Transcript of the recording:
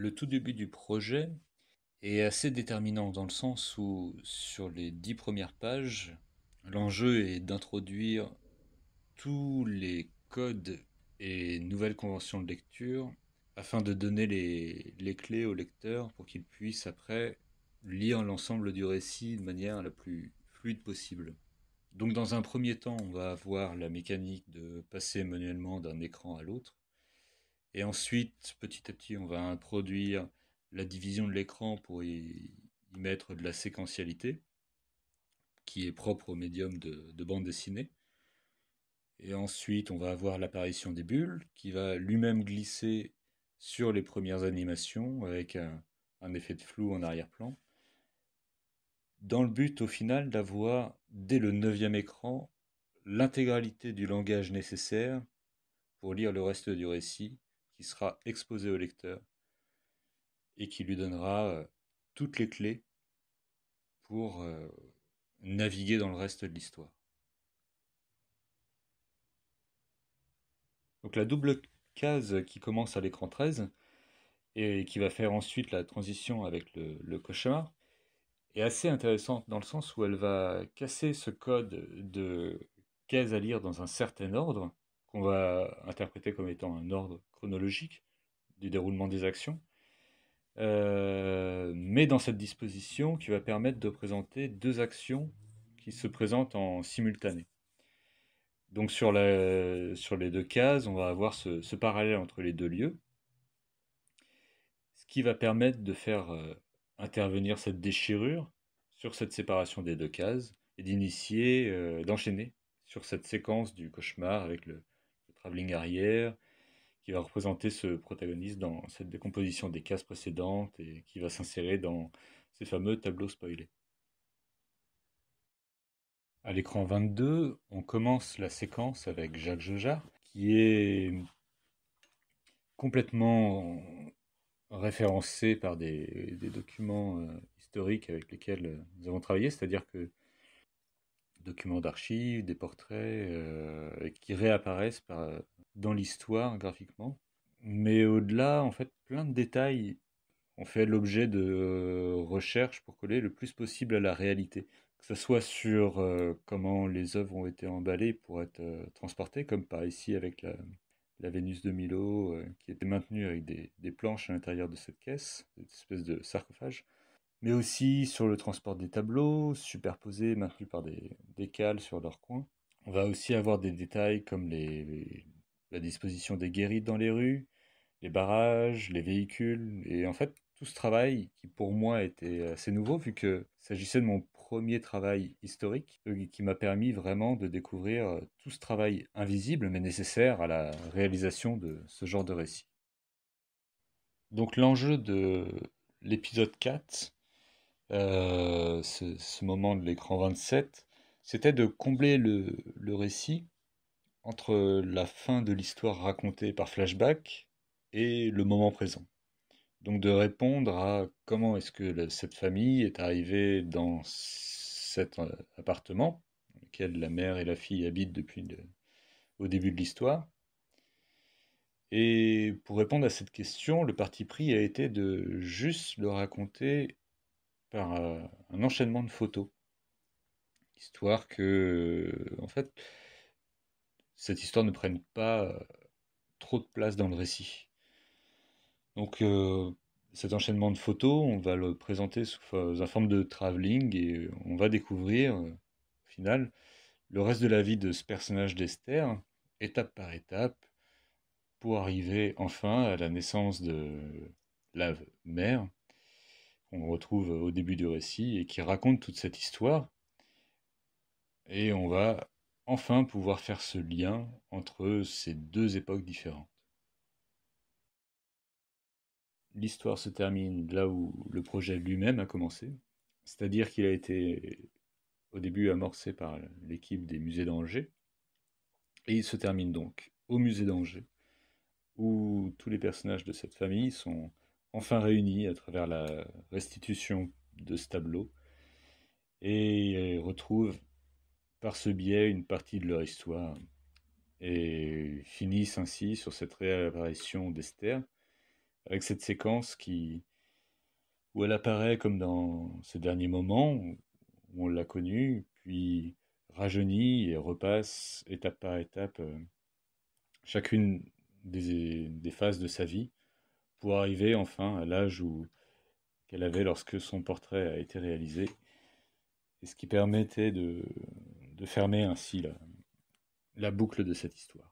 le tout début du projet est assez déterminant dans le sens où sur les dix premières pages, l'enjeu est d'introduire tous les codes et nouvelles conventions de lecture afin de donner les, les clés au lecteur pour qu'il puisse après lire l'ensemble du récit de manière la plus fluide possible. Donc dans un premier temps, on va avoir la mécanique de passer manuellement d'un écran à l'autre, et ensuite, petit à petit, on va introduire la division de l'écran pour y, mettre de la séquentialité qui est propre au médium de, bande dessinée. Et ensuite, on va avoir l'apparition des bulles qui va lui-même glisser sur les premières animations avec un, un effet de flou en arrière-plan. Dans le but au final d'avoir, dès le neuvième écran, l'intégralité du langage nécessaire pour lire le reste du récit sera exposé au lecteur et qui lui donnera euh, toutes les clés pour euh, naviguer dans le reste de l'histoire. Donc la double case qui commence à l'écran 13 et qui va faire ensuite la transition avec le, le cauchemar est assez intéressante dans le sens où elle va casser ce code de cases à lire dans un certain ordre qu'on va interpréter comme étant un ordre chronologique du déroulement des actions, euh, mais dans cette disposition qui va permettre de présenter deux actions qui se présentent en simultané. Donc sur, sur les deux cases, on va avoir ce, parallèle entre les deux lieux, ce qui va permettre de faire euh, intervenir cette déchirure sur cette séparation des deux cases et d'initier, euh, d'enchaîner sur cette séquence du cauchemar avec le, travelling arrière, qui va représenter ce protagoniste dans cette décomposition des cases précédentes et qui va s'insérer dans ces fameux tableaux spoilés. À l'écran 22, on commence la séquence avec Jacques Jojard, qui est complètement référencé par des, documents euh, historiques avec lesquels euh, nous avons travaillé, c'est-à-dire que documents d'archives, des portraits euh, qui réapparaissent euh, dans l'histoire graphiquement. Mais au-delà, en fait, plein de détails ont fait l'objet de euh, recherches pour coller le plus possible à la réalité. Que ce soit sur comment les œuvres ont été emballées pour être transportées, comme par ici avec la, Vénus de Milo, qui était maintenue avec des, des planches à l'intérieur de cette caisse, cette espèce de sarcophage mais aussi sur le transport des tableaux, superposés, maintenus par des, des cales sur leurs coins. On va aussi avoir des détails comme la disposition des guérites dans les rues, les barrages, les véhicules. Et en fait, tout ce travail qui pour moi était assez nouveau vu que s'agissait de mon premier travail historique euh, qui m'a permis vraiment de découvrir euh, tout ce travail invisible mais nécessaire à la réalisation de ce genre de récit. Donc l'enjeu de l'épisode 4, euh, ce, moment de l'écran 27, c'était de combler le, le, récit entre la fin de l'histoire racontée par flashback et le moment présent. Donc de répondre à comment est-ce que cette famille est arrivée dans cet euh, appartement dans lequel la mère et la fille habitent depuis au début de l'histoire. Et pour répondre à cette question, le parti pris a été de juste le raconter par euh, un enchaînement de photos. Histoire que, euh, en fait, cette histoire ne prenne pas euh, trop de place dans le récit. Donc, cet enchaînement de photos, on va le présenter sous, la forme de travelling et on va découvrir, au final, le reste de la vie de ce personnage d'Esther, étape par étape, pour arriver enfin à la naissance de la mère, retrouve au début du récit et qui raconte toute cette histoire. Et on va enfin pouvoir faire ce lien entre ces deux époques différentes. L'histoire se termine là où le projet lui-même a commencé, c'est-à-dire qu'il a été au début amorcé par l'équipe des musées d'Angers, et il se termine donc au musée d'Angers, où tous les personnages de cette famille sont enfin réunis à travers la restitution de ce tableau et retrouvent par ce biais une partie de leur histoire et finissent ainsi sur cette réapparition d'Esther avec cette séquence qui où elle apparaît comme dans ces derniers moments où on l'a connue, puis rajeunit et repasse étape par étape euh, chacune des phases de sa vie pour arriver enfin à l'âge où qu'elle avait lorsque son portrait a été réalisé, et ce qui permettait de, fermer ainsi la boucle de cette histoire.